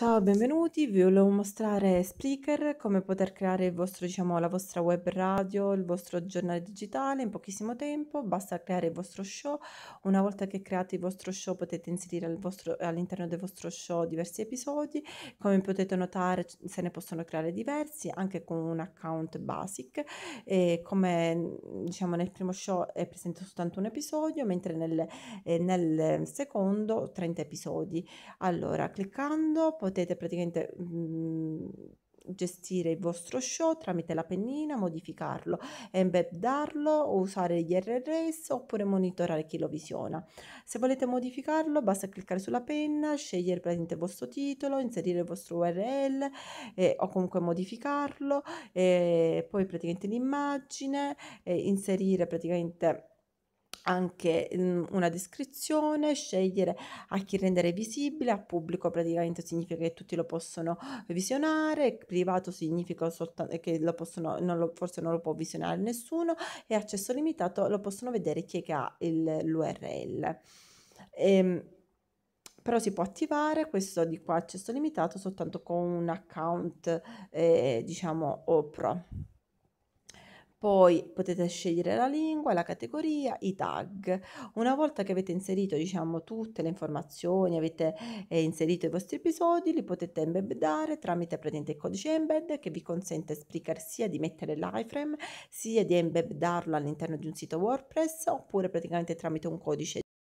Ciao, benvenuti. Vi volevo mostrare Spreaker, come poter creare il vostro, diciamo, la vostra web radio, il vostro giornale digitale in pochissimo tempo. Basta creare il vostro show. Una volta che create il vostro show potete inserire al vostro, all'interno del vostro show diversi episodi. Come potete notare se ne possono creare diversi, anche con un account basic. E come mm, diciamo nel primo show è presente soltanto un episodio, mentre nel, eh, nel secondo 30 episodi. Allora, cliccando potete potete praticamente mh, mm, gestire il vostro show tramite la pennina, modificarlo, embeddarlo, usare gli RRS oppure monitorare chi lo visiona. Se volete modificarlo basta cliccare sulla penna, scegliere praticamente il vostro titolo, inserire il vostro URL eh, o comunque modificarlo, eh, poi praticamente l'immagine, eh, inserire praticamente anche mh, mhmm, una descrizione, scegliere a chi rendere visibile, a pubblico praticamente significa che tutti lo possono visionare, privato significa soltanto che lo possono, non lo, forse non lo può visionare nessuno e accesso limitato lo possono vedere chi è che ha il, l'URL. E, ehm, però si può attivare questo di qua accesso limitato soltanto con un account eh, diciamo o pro poi potete scegliere la lingua, la categoria, i tag. Una volta che avete inserito diciamo, tutte le informazioni, avete eh, inserito i vostri episodi, li potete embedare tramite praticamente il codice embed che vi consente Spreaker sia di mettere l'iframe sia di embedarlo all'interno di un sito WordPress oppure praticamente tramite un codice